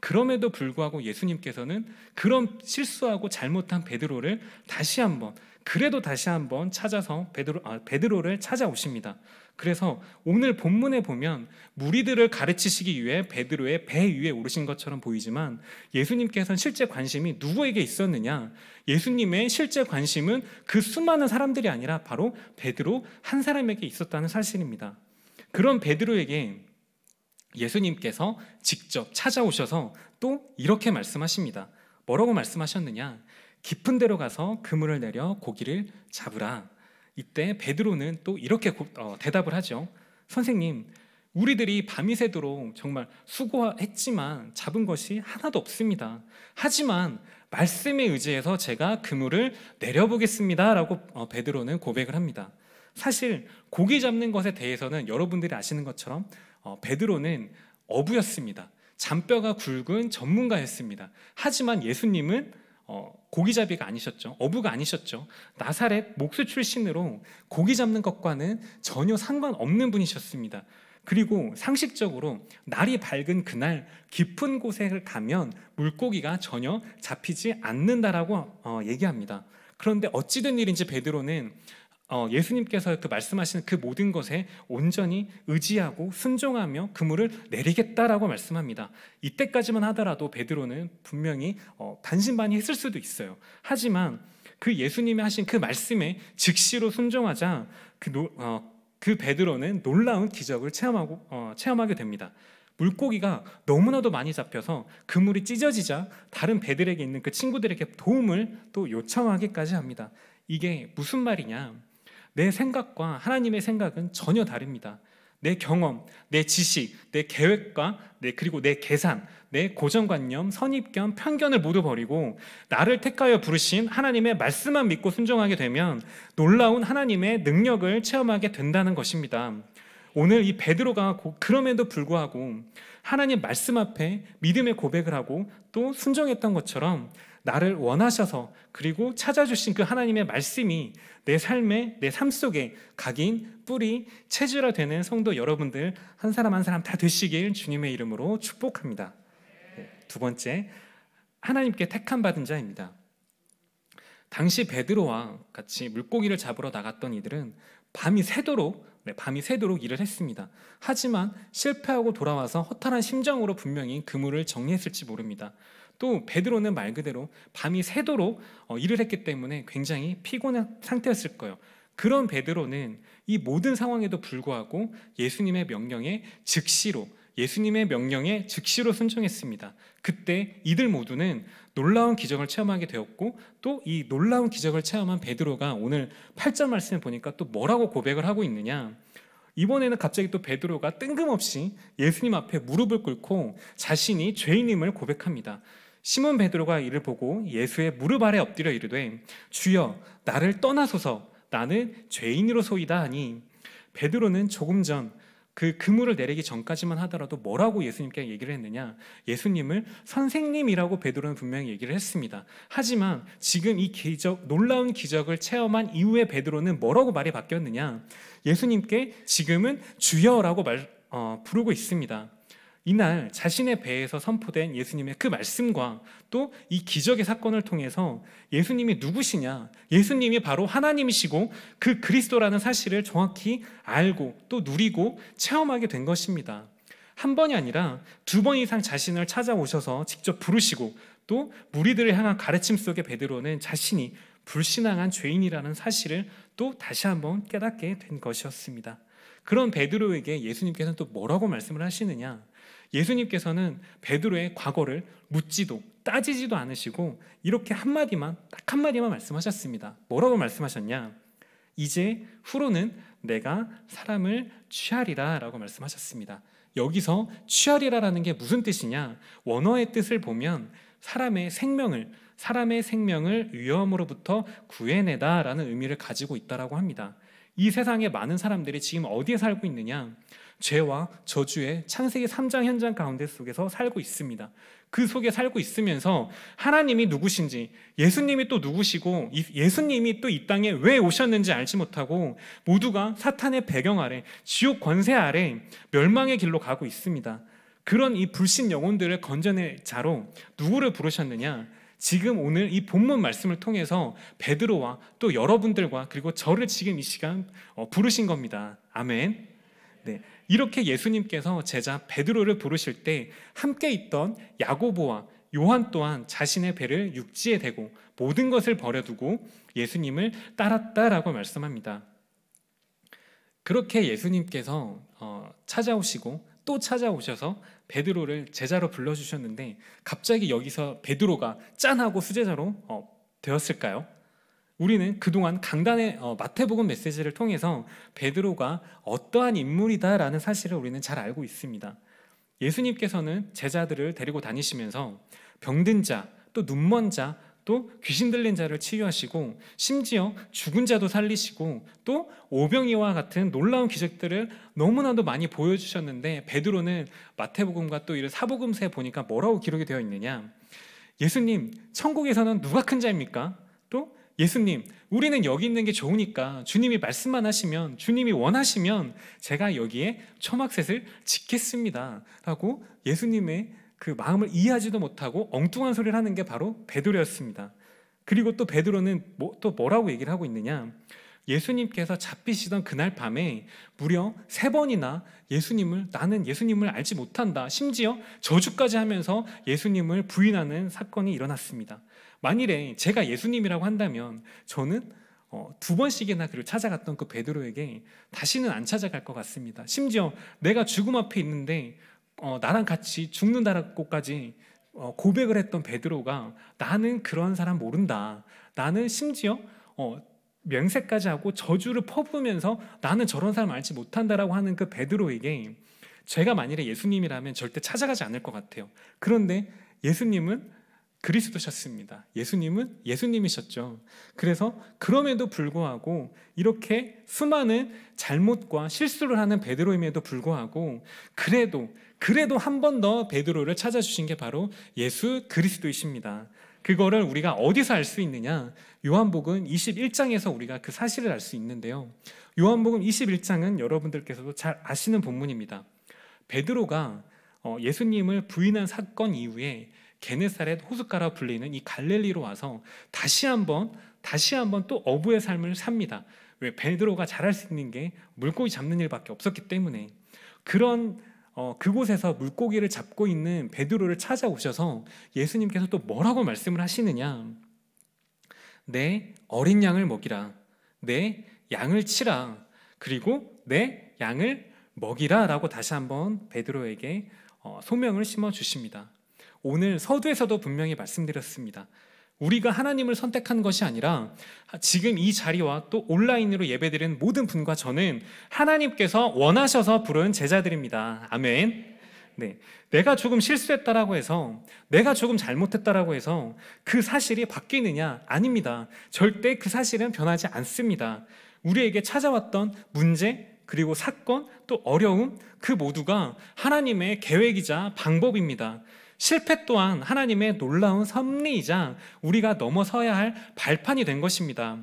그럼에도 불구하고 예수님께서는 그런 실수하고 잘못한 베드로를 다시 한번 그래도 다시 한번 찾아서 베드로 아, 베드로를 찾아오십니다. 그래서 오늘 본문에 보면 무리들을 가르치시기 위해 베드로의 배 위에 오르신 것처럼 보이지만 예수님께서는 실제 관심이 누구에게 있었느냐? 예수님의 실제 관심은 그 수많은 사람들이 아니라 바로 베드로 한 사람에게 있었다는 사실입니다. 그런 베드로에게 예수님께서 직접 찾아오셔서 또 이렇게 말씀하십니다. 뭐라고 말씀하셨느냐? 깊은 데로 가서 그물을 내려 고기를 잡으라. 이때 베드로는 또 이렇게 어, 대답을 하죠. 선생님, 우리들이 밤이 새도록 정말 수고했지만 잡은 것이 하나도 없습니다. 하지만 말씀에 의지해서 제가 그물을 내려보겠습니다라고 어, 베드로는 고백을 합니다. 사실 고기 잡는 것에 대해서는 여러분들이 아시는 것처럼 어, 베드로는 어부였습니다. 잔뼈가 굵은 전문가였습니다. 하지만 예수님은 어, 고기잡이가 아니셨죠. 어부가 아니셨죠. 나사렛 목수 출신으로 고기 잡는 것과는 전혀 상관없는 분이셨습니다. 그리고 상식적으로 날이 밝은 그날 깊은 곳에 가면 물고기가 전혀 잡히지 않는다라고 어, 얘기합니다. 그런데 어찌된 일인지 베드로는 어, 예수님께서 그 말씀하시는 그 모든 것에 온전히 의지하고 순종하며 그물을 내리겠다라고 말씀합니다. 이때까지만 하더라도 베드로는 분명히 어, 반신반의했을 수도 있어요. 하지만 그 예수님이 하신 그 말씀에 즉시로 순종하자 그, 노, 어, 그 베드로는 놀라운 기적을 체험하고 어, 체험하게 됩니다. 물고기가 너무나도 많이 잡혀서 그물이 찢어지자 다른 배들에게 있는 그 친구들에게 도움을 또 요청하기까지 합니다. 이게 무슨 말이냐? 내 생각과 하나님의 생각은 전혀 다릅니다. 내 경험, 내 지식, 내 계획과 내 네, 그리고 내 계산, 내 고정관념, 선입견, 편견을 모두 버리고 나를 택하여 부르신 하나님의 말씀만 믿고 순종하게 되면 놀라운 하나님의 능력을 체험하게 된다는 것입니다. 오늘 이 베드로가 그럼에도 불구하고 하나님 말씀 앞에 믿음의 고백을 하고 또 순종했던 것처럼 나를 원하셔서 그리고 찾아주신 그 하나님의 말씀이 내 삶에 내 삶 속에 각인 뿌리 체질화 되는 성도 여러분들 한 사람 한 사람 다 되시길 주님의 이름으로 축복합니다. 네, 두 번째 하나님께 택함 받은 자입니다. 당시 베드로와 같이 물고기를 잡으러 나갔던 이들은 밤이 새도록 네, 밤이 새도록 일을 했습니다. 하지만 실패하고 돌아와서 허탈한 심정으로 분명히 그물을 정리했을지 모릅니다. 또 베드로는 말 그대로 밤이 새도록 어, 일을 했기 때문에 굉장히 피곤한 상태였을 거예요. 그런 베드로는 이 모든 상황에도 불구하고 예수님의 명령에 즉시로 예수님의 명령에 즉시로 순종했습니다. 그때 이들 모두는 놀라운 기적을 체험하게 되었고 또 이 놀라운 기적을 체험한 베드로가 오늘 8절 말씀을 보니까 또 뭐라고 고백을 하고 있느냐? 이번에는 갑자기 또 베드로가 뜬금없이 예수님 앞에 무릎을 꿇고 자신이 죄인임을 고백합니다. 시몬 베드로가 이를 보고 예수의 무릎 아래 엎드려 이르되 주여 나를 떠나소서 나는 죄인으로 소이다 하니 베드로는 조금 전그 그물을 내리기 전까지만 하더라도 뭐라고 예수님께 얘기를 했느냐? 예수님을 선생님이라고 베드로는 분명히 얘기를 했습니다. 하지만 지금 이 기적 놀라운 기적을 체험한 이후에 베드로는 뭐라고 말이 바뀌었느냐? 예수님께 지금은 주여라고 말 어, 부르고 있습니다. 이날 자신의 배에서 선포된 예수님의 그 말씀과 또 이 기적의 사건을 통해서 예수님이 누구시냐, 예수님이 바로 하나님이시고 그 그리스도라는 사실을 정확히 알고 또 누리고 체험하게 된 것입니다. 한 번이 아니라 두 번 이상 자신을 찾아오셔서 직접 부르시고 또 무리들을 향한 가르침 속에 베드로는 자신이 불신앙한 죄인이라는 사실을 또 다시 한번 깨닫게 된 것이었습니다. 그런 베드로에게 예수님께서는 또 뭐라고 말씀을 하시느냐? 예수님께서는 베드로의 과거를 묻지도 따지지도 않으시고 이렇게 한마디만 딱 한마디만 말씀하셨습니다. 뭐라고 말씀하셨냐? 이제 후로는 내가 사람을 취하리라라고 말씀하셨습니다. 여기서 취하리라라는 게 무슨 뜻이냐? 원어의 뜻을 보면 사람의 생명을 사람의 생명을 위험으로부터 구해내다라는 의미를 가지고 있다라고 합니다. 이 세상에 많은 사람들이 지금 어디에 살고 있느냐? 죄와 저주의 창세기 3장 현장 가운데 속에서 살고 있습니다. 그 속에 살고 있으면서 하나님이 누구신지, 예수님이 또 누구시고, 예수님이 또 이 땅에 왜 오셨는지 알지 못하고, 모두가 사탄의 배경 아래, 지옥 권세 아래 멸망의 길로 가고 있습니다. 그런 이 불신 영혼들을 건져낼 자로 누구를 부르셨느냐? 지금 오늘 이 본문 말씀을 통해서 베드로와 또 여러분들과 그리고 저를 지금 이 시간 어, 부르신 겁니다. 아멘. 네. 이렇게 예수님께서 제자 베드로를 부르실 때 함께 있던 야고보와 요한 또한 자신의 배를 육지에 대고 모든 것을 버려두고 예수님을 따랐다라고 말씀합니다. 그렇게 예수님께서 어, 찾아오시고 또 찾아오셔서 베드로를 제자로 불러주셨는데 갑자기 여기서 베드로가 짠하고 수제자로 어, 되었을까요? 우리는 그동안 강단의 어, 마태복음 메시지를 통해서 베드로가 어떠한 인물이다라는 사실을 우리는 잘 알고 있습니다. 예수님께서는 제자들을 데리고 다니시면서 병든 자, 또 눈먼 자, 또 귀신 들린 자를 치유하시고 심지어 죽은 자도 살리시고 또 오병이와 같은 놀라운 기적들을 너무나도 많이 보여주셨는데 베드로는 마태복음과 또 이런 사복음서에 보니까 뭐라고 기록이 되어 있느냐 예수님 천국에서는 누가 큰 자입니까? 예수님, 우리는 여기 있는 게 좋으니까 주님이 말씀만 하시면, 주님이 원하시면 제가 여기에 초막셋을 짓겠습니다. 라고 예수님의 그 마음을 이해하지도 못하고 엉뚱한 소리를 하는 게 바로 베드로였습니다. 그리고 또 베드로는 뭐, 또 뭐라고 얘기를 하고 있느냐? 예수님께서 잡히시던 그날 밤에 무려 세 번이나 예수님을 나는 예수님을 알지 못한다. 심지어 저주까지 하면서 예수님을 부인하는 사건이 일어났습니다. 만일에 제가 예수님이라고 한다면 저는 어, 두 번씩이나 그를 찾아갔던 그 베드로에게 다시는 안 찾아갈 것 같습니다. 심지어 내가 죽음 앞에 있는데 어, 나랑 같이 죽는다라고까지 어, 고백을 했던 베드로가 나는 그런 사람 모른다. 나는 심지어 명색까지 하고 저주를 퍼부으면서 나는 저런 사람 알지 못한다라고 하는 그 베드로에게 제가 만일에 예수님이라면 절대 찾아가지 않을 것 같아요. 그런데 예수님은 그리스도셨습니다. 예수님은 예수님이셨죠. 그래서 그럼에도 불구하고 이렇게 수많은 잘못과 실수를 하는 베드로임에도 불구하고 그래도 그래도 한 번 더 베드로를 찾아주신 게 바로 예수 그리스도이십니다. 그거를 우리가 어디서 알 수 있느냐? 요한복음 21장에서 우리가 그 사실을 알 수 있는데요. 요한복음 21장은 여러분들께서도 잘 아시는 본문입니다. 베드로가 어, 예수님을 부인한 사건 이후에 게네사렛 호숫가라 불리는 이 갈릴리로 와서 다시 한번 다시 한번 또 어부의 삶을 삽니다. 왜 베드로가 잘할 수 있는 게 물고기 잡는 일밖에 없었기 때문에 그런 어, 그곳에서 물고기를 잡고 있는 베드로를 찾아오셔서 예수님께서 또 뭐라고 말씀을 하시느냐? 내 어린 양을 먹이라, 내 양을 치라, 그리고 내 양을 먹이라라고 다시 한번 베드로에게 어, 소명을 심어 주십니다. 오늘 서두에서도 분명히 말씀드렸습니다. 우리가 하나님을 선택한 것이 아니라 지금 이 자리와 또 온라인으로 예배드리는 모든 분과 저는 하나님께서 원하셔서 부른 제자들입니다. 아멘. 네. 내가 조금 실수했다라고 해서 내가 조금 잘못했다라고 해서 그 사실이 바뀌느냐? 아닙니다. 절대 그 사실은 변하지 않습니다. 우리에게 찾아왔던 문제, 그리고 사건, 또 어려움, 그 모두가 하나님의 계획이자 방법입니다. 실패 또한 하나님의 놀라운 섭리이자 우리가 넘어서야 할 발판이 된 것입니다.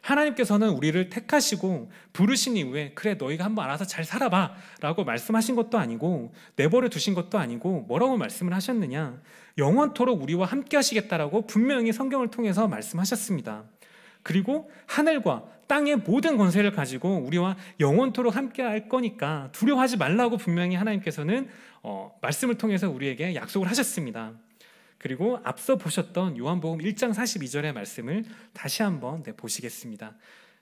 하나님께서는 우리를 택하시고 부르신 이후에 그래 너희가 한번 알아서 잘 살아봐 라고 말씀하신 것도 아니고 내버려 두신 것도 아니고 뭐라고 말씀을 하셨느냐 영원토록 우리와 함께 하시겠다라고 분명히 성경을 통해서 말씀하셨습니다. 그리고 하늘과 땅의 모든 권세를 가지고 우리와 영원토록 함께 할 거니까 두려워하지 말라고 분명히 하나님께서는 어, 말씀을 통해서 우리에게 약속을 하셨습니다. 그리고 앞서 보셨던 요한복음 1장 42절의 말씀을 다시 한번 네, 보시겠습니다.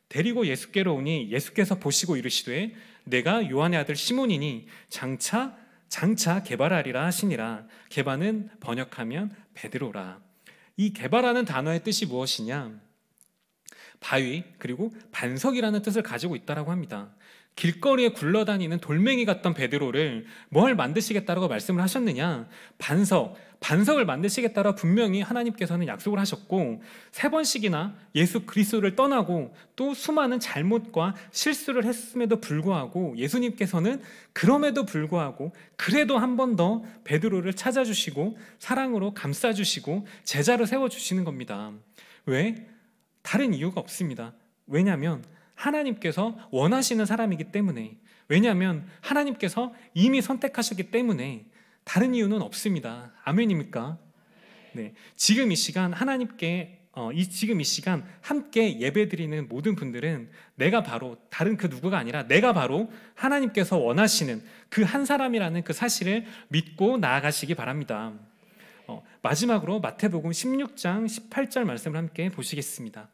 데리고 예수께로 오니 예수께서 보시고 이르시되 내가 요한의 아들 시몬이니 장차 장차 개발하리라 하시니라. 개발은 번역하면 베드로라. 이 개발하는 단어의 뜻이 무엇이냐? 바위 그리고 반석이라는 뜻을 가지고 있다라고 합니다. 길거리에 굴러다니는 돌멩이 같던 베드로를 뭘 만드시겠다라고 말씀을 하셨느냐? 반석, 반석을 만드시겠다라 고 분명히 하나님께서는 약속을 하셨고 세 번씩이나 예수 그리스도를 떠나고 또 수많은 잘못과 실수를 했음에도 불구하고 예수님께서는 그럼에도 불구하고 그래도 한 번 더 베드로를 찾아주시고 사랑으로 감싸주시고 제자로 세워주시는 겁니다. 왜? 다른 이유가 없습니다. 왜냐하면 하나님께서 원하시는 사람이기 때문에 왜냐하면 하나님께서 이미 선택하셨기 때문에 다른 이유는 없습니다. 아멘입니까? 네, 지금 이 시간 하나님께 어, 이 지금 이 시간 함께 예배드리는 모든 분들은 내가 바로 다른 그 누구가 아니라 내가 바로 하나님께서 원하시는 그 한 사람이라는 그 사실을 믿고 나아가시기 바랍니다. 어, 마지막으로 마태복음 16장 18절 말씀을 함께 보시겠습니다.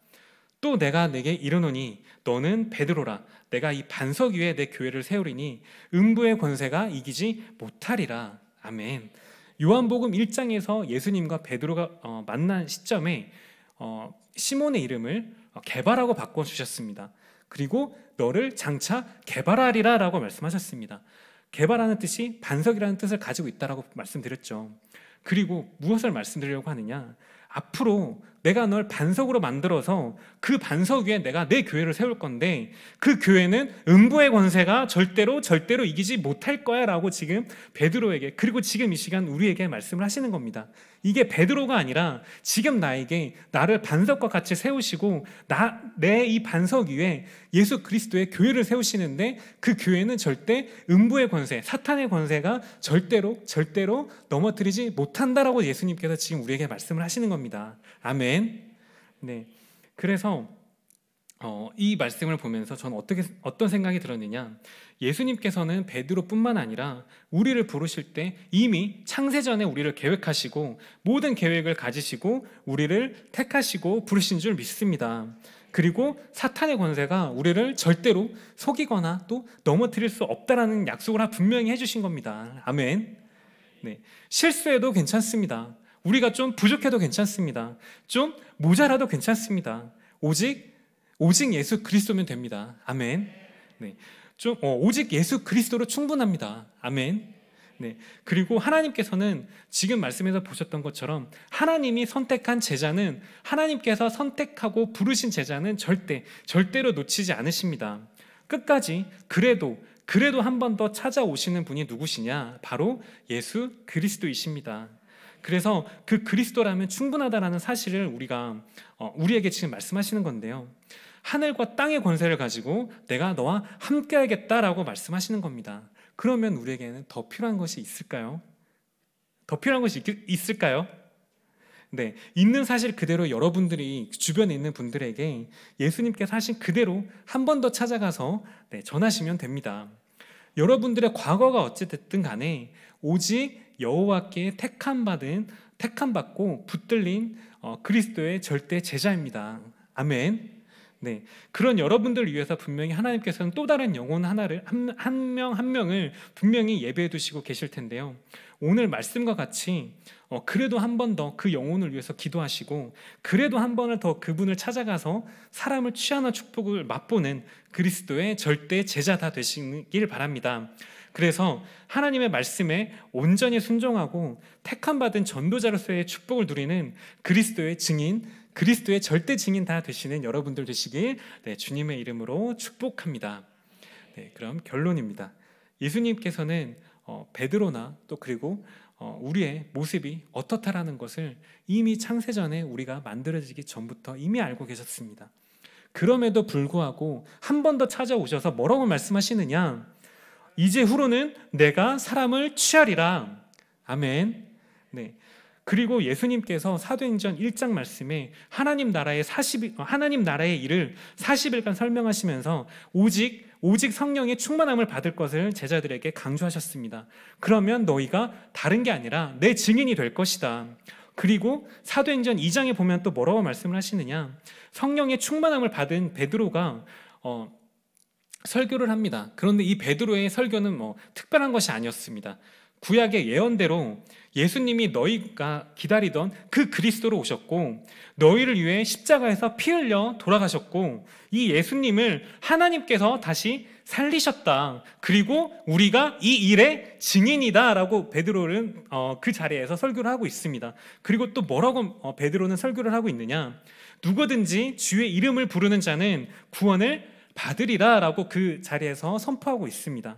또 내가 내게 이르노니 너는 베드로라 내가 이 반석 위에 내 교회를 세우리니 음부의 권세가 이기지 못하리라. 아멘. 요한복음 1장에서 예수님과 베드로가 어, 만난 시점에 어, 시몬의 이름을 개발하고 바꿔 주셨습니다. 그리고 너를 장차 개발하리라라고 말씀하셨습니다. 개발하는 뜻이 반석이라는 뜻을 가지고 있다라고 말씀드렸죠. 그리고 무엇을 말씀드리려고 하느냐? 앞으로 내가 널 반석으로 만들어서 그 반석 위에 내가 내 교회를 세울 건데 그 교회는 음부의 권세가 절대로 절대로 이기지 못할 거야라고 지금 베드로에게 그리고 지금 이 시간 우리에게 말씀을 하시는 겁니다. 이게 베드로가 아니라 지금 나에게 나를 반석과 같이 세우시고 나 내 이 반석 위에 예수 그리스도의 교회를 세우시는데 그 교회는 절대 음부의 권세, 사탄의 권세가 절대로 절대로 넘어뜨리지 못한다라고 예수님께서 지금 우리에게 말씀을 하시는 겁니다. 아멘. 아멘. 네. 그래서 어, 이 말씀을 보면서 전 어떻게 어떤 생각이 들었느냐? 예수님께서는 베드로뿐만 아니라 우리를 부르실 때 이미 창세 전에 우리를 계획하시고 모든 계획을 가지시고 우리를 택하시고 부르신 줄 믿습니다. 그리고 사탄의 권세가 우리를 절대로 속이거나 또 넘어뜨릴 수 없다라는 약속을 분명히 해주신 겁니다. 아멘. 네, 실수해도 괜찮습니다. 우리가 좀 부족해도 괜찮습니다. 좀 모자라도 괜찮습니다. 오직 오직 예수 그리스도면 됩니다. 아멘. 네. 좀 어, 오직 예수 그리스도로 충분합니다. 아멘. 네. 그리고 하나님께서는 지금 말씀에서 보셨던 것처럼 하나님이 선택한 제자는 하나님께서 선택하고 부르신 제자는 절대 절대로 놓치지 않으십니다. 끝까지 그래도 그래도 한 번 더 찾아오시는 분이 누구시냐? 바로 예수 그리스도이십니다. 그래서 그 그리스도라면 충분하다라는 사실을 우리가 어, 우리에게 지금 말씀하시는 건데요. 하늘과 땅의 권세를 가지고 내가 너와 함께하겠다라고 말씀하시는 겁니다. 그러면 우리에게는 더 필요한 것이 있을까요? 더 필요한 것이 있, 을까요 네, 있는 사실 그대로 여러분들이 주변에 있는 분들에게 예수님께 사실 그대로 한 번 더 찾아가서 네, 전하시면 됩니다. 여러분들의 과거가 어찌됐든 간에 오직 여호와께 택함 받은 택함 받고 붙들린 어, 그리스도의 절대 제자입니다. 아멘. 네, 그런 여러분들을 위해서 분명히 하나님께서는 또 다른 영혼 하나를 한명한 한 명을 분명히 예배해 두시고 계실 텐데요. 오늘 말씀과 같이 어, 그래도 한 번 더 그 영혼을 위해서 기도하시고 그래도 한 번을 더 그분을 찾아가서 사람을 취하는 축복을 맛보는 그리스도의 절대 제자다 되시길 바랍니다. 그래서 하나님의 말씀에 온전히 순종하고 택함 받은 전도자로서의 축복을 누리는 그리스도의 증인, 그리스도의 절대 증인 다 되시는 여러분들 되시길 네, 주님의 이름으로 축복합니다. 네, 그럼 결론입니다. 예수님께서는 어, 베드로나 또 그리고 어, 우리의 모습이 어떻다라는 것을 이미 창세전에 우리가 만들어지기 전부터 이미 알고 계셨습니다. 그럼에도 불구하고 한 번 더 찾아오셔서 뭐라고 말씀하시느냐? 이제 후로는 내가 사람을 취하리라. 아멘. 네. 그리고 예수님께서 사도행전 1장 말씀에 하나님 나라의 40 어, 하나님 나라의 일을 40일간 설명하시면서 오직 오직 성령의 충만함을 받을 것을 제자들에게 강조하셨습니다. 그러면 너희가 다른 게 아니라 내 증인이 될 것이다. 그리고 사도행전 2장에 보면 또 뭐라고 말씀을 하시느냐? 성령의 충만함을 받은 베드로가 어, 설교를 합니다. 그런데 이 베드로의 설교는 뭐 특별한 것이 아니었습니다. 구약의 예언대로 예수님이 너희가 기다리던 그 그리스도로 오셨고 너희를 위해 십자가에서 피 흘려 돌아가셨고 이 예수님을 하나님께서 다시 살리셨다. 그리고 우리가 이 일의 증인이다라고 베드로는 어, 그 자리에서 설교를 하고 있습니다. 그리고 또 뭐라고 어, 베드로는 설교를 하고 있느냐? 누구든지 주의 이름을 부르는 자는 구원을 받으리라라고 그 자리에서 선포하고 있습니다.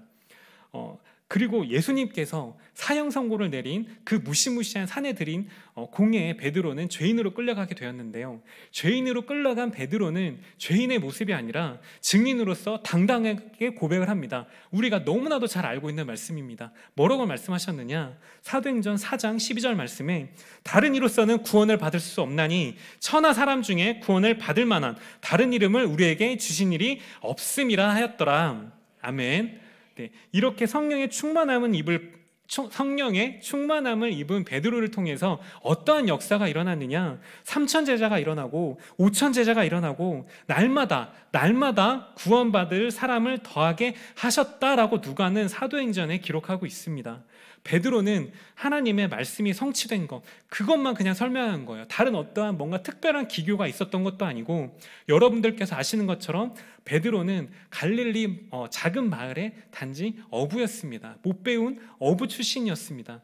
어, 그리고 예수님께서 사형 선고를 내린 그 무시무시한 사내들인 어, 공예의 베드로는 죄인으로 끌려가게 되었는데요. 죄인으로 끌려간 베드로는 죄인의 모습이 아니라 증인으로서 당당하게 고백을 합니다. 우리가 너무나도 잘 알고 있는 말씀입니다. 뭐라고 말씀하셨느냐? 사도행전 4장 12절 말씀에 다른 이로서는 구원을 받을 수 없나니 천하 사람 중에 구원을 받을 만한 다른 이름을 우리에게 주신 일이 없음이라 하였더라. 아멘. 네, 이렇게 성령의 충만함은 입을 성령의 충만함을 입은 베드로를 통해서 어떠한 역사가 일어났느냐? 3천 제자가 일어나고 5천 제자가 일어나고 날마다 날마다 구원받을 사람을 더하게 하셨다라고 누가는 사도행전에 기록하고 있습니다. 베드로는 하나님의 말씀이 성취된 것 그것만 그냥 설명한 거예요. 다른 어떠한 뭔가 특별한 기교가 있었던 것도 아니고 여러분들께서 아시는 것처럼 베드로는 갈릴리 어, 작은 마을의 단지 어부였습니다. 못 배운 어부 출신이었습니다.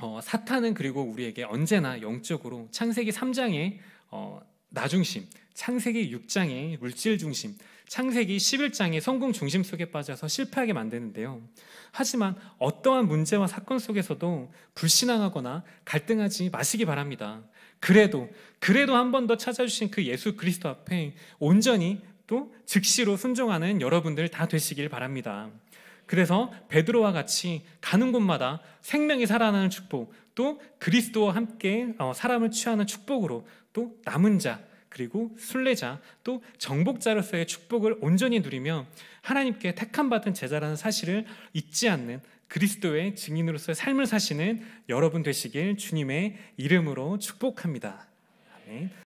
어, 사탄은 그리고 우리에게 언제나 영적으로 창세기 3장의 어, 나중심, 창세기 6장의 물질 중심, 창세기 1 1장이 성공 중심 속에 빠져서 실패하게 만드는데요. 하지만 어떠한 문제와 사건 속에서도 불신앙하거나 갈등하지 마시기 바랍니다. 그래도 그래도 한 번 더 찾아주신 그 예수 그리스도 앞에 온전히 또 즉시로 순종하는 여러분들 다 되시길 바랍니다. 그래서 베드로와 같이 가는 곳마다 생명이 살아나는 축복, 또 그리스도와 함께 어, 사람을 취하는 축복으로 또 남은 자 그리고 순례자 또 정복자로서의 축복을 온전히 누리며 하나님께 택함 받은 제자라는 사실을 잊지 않는 그리스도의 증인으로서의 삶을 사시는 여러분 되시길 주님의 이름으로 축복합니다. 아멘.